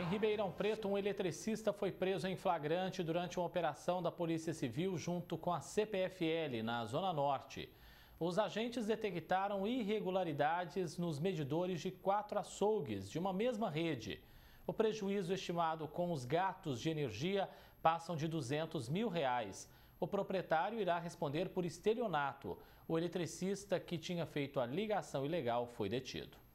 Em Ribeirão Preto, um eletricista foi preso em flagrante durante uma operação da Polícia Civil junto com a CPFL, na Zona Norte. Os agentes detectaram irregularidades nos medidores de quatro açougues de uma mesma rede. O prejuízo estimado com os gatos de energia passam de 200 mil reais. O proprietário irá responder por estelionato. O eletricista que tinha feito a ligação ilegal foi detido.